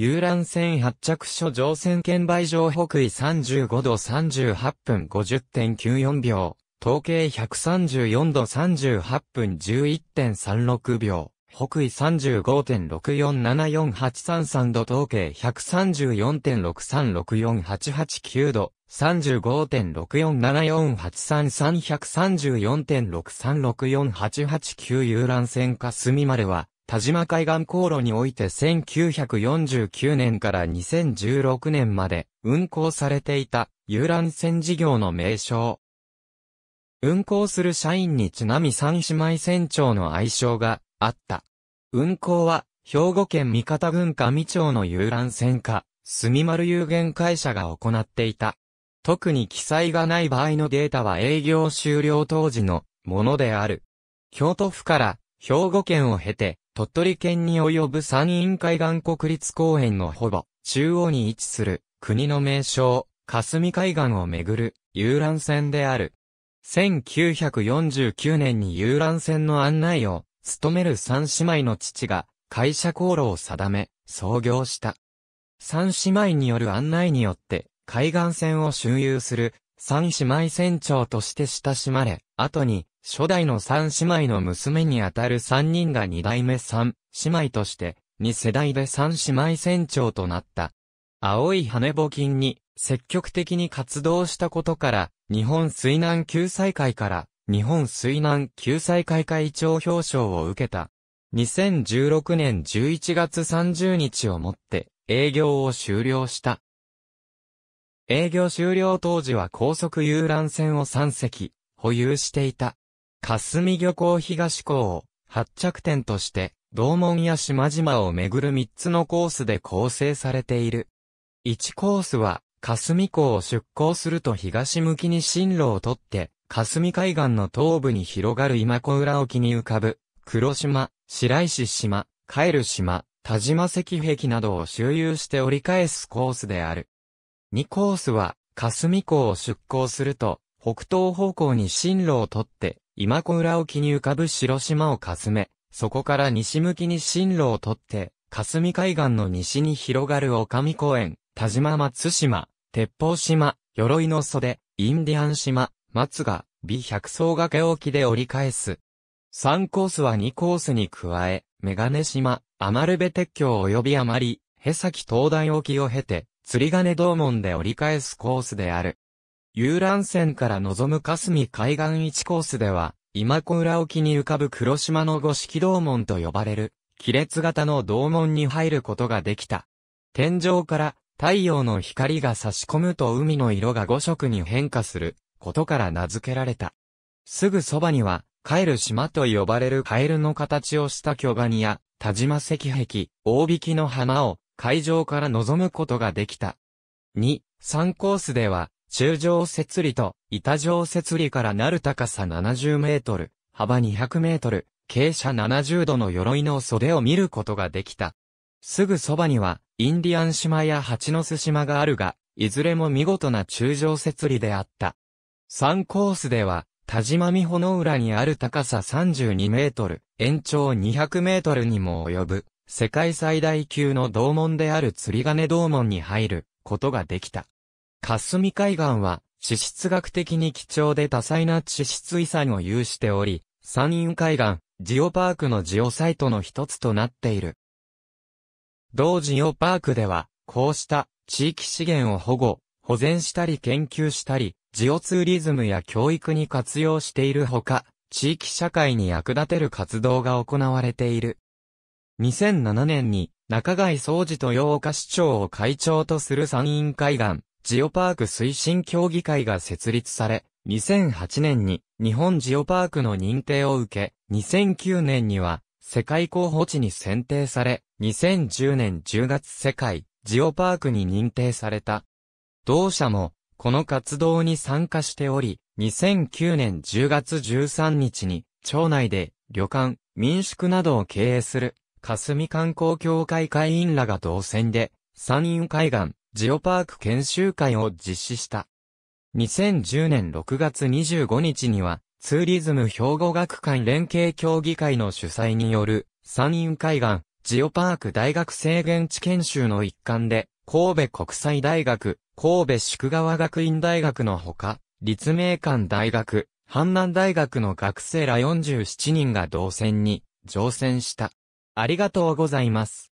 遊覧船発着所乗船券売場北緯35度38分50.94秒、統計134度38分11.36秒、北緯35.647483 3度統計1 3 4 6 3 6 4 8 8 9度、3 5 6 4 7 4 8 3 3 1 3 4 6 3 6 4 8 8 9遊覧船霞までは、田島海岸航路において1949年から2016年まで運航されていた遊覧船事業の名称。運航する社員にちなみ三姉妹船長の愛称があった。運航は兵庫県三方郡上町の遊覧船か、住丸有限会社が行っていた。特に記載がない場合のデータは営業終了当時のものである。京都府から兵庫県を経て鳥取県に及ぶ山陰海岸国立公園のほぼ中央に位置する国の名称、霞海岸をめぐる遊覧船である。1949年に遊覧船の案内を務める三姉妹の父が会社航路を定め創業した。三姉妹による案内によって海岸線を周遊する三姉妹船長として親しまれ、後に初代の三姉妹の娘にあたる三人が二代目三姉妹として、二世代で三姉妹船長となった。青い羽募金に積極的に活動したことから、日本水難救済会から日本水難救済会会長表彰を受けた。2016年11月30日をもって営業を終了した。営業終了当時は高速遊覧船を3隻保有していた。霞漁港東港を発着点として、道門や島々をめぐる3つのコースで構成されている。1コースは、霞港を出港すると東向きに進路をとって、霞海岸の東部に広がる今小浦沖に浮かぶ、黒島、白石島、カエル島、田島石壁などを周遊して折り返すコースである。2コースは、霞港を出港すると、北東方向に進路をとって、今小浦沖に浮かぶ白島をかすめ、そこから西向きに進路をとって、霞海岸の西に広がる岡見公園、田島松島、鉄砲島、鎧の袖、インディアン島、松が、美百層崖沖で折り返す。3コースは2コースに加え、メガネ島、アマルベ鉄橋及び余り、へさき東大沖を経て、釣り金道門で折り返すコースである。遊覧船から望む霞海岸1コースでは、今小浦沖に浮かぶ黒島の五色道門と呼ばれる、亀裂型の道門に入ることができた。天井から太陽の光が差し込むと海の色が五色に変化することから名付けられた。すぐそばには、カエル島と呼ばれるカエルの形をした巨岩や、田島石壁、大引の花を海上から望むことができた。2、3コースでは、中上節理と板上節理からなる高さ70メートル、幅200メートル、傾斜70度の鎧の袖を見ることができた。すぐそばには、インディアン島や蜂の巣島があるが、いずれも見事な中上節理であった。3コースでは、田島美穂の裏にある高さ32メートル、延長200メートルにも及ぶ、世界最大級の道門である釣り金道門に入ることができた。霞海岸は、地質学的に貴重で多彩な地質遺産を有しており、山陰海岸、ジオパークのジオサイトの一つとなっている。同ジオパークでは、こうした地域資源を保護、保全したり研究したり、ジオツーリズムや教育に活用しているほか、地域社会に役立てる活動が行われている。2007年に中貝総司と洋岡市長を会長とする山陰海岸、ジオパーク推進協議会が設立され、2008年に日本ジオパークの認定を受け、2009年には世界候補地に選定され、2010年10月世界ジオパークに認定された。同社もこの活動に参加しており、2009年10月13日に町内で旅館、民宿などを経営する霞観光協会会員らが同選で山陰海岸ジオパーク研修会を実施した。2010年6月25日には、ツーリズム兵庫学会連携協議会の主催による、山陰海岸、ジオパーク大学生現地研修の一環で、神戸国際大学、神戸宿川学院大学のほか、立命館大学、阪南大学の学生ら47人が同選に、乗船した。ありがとうございます。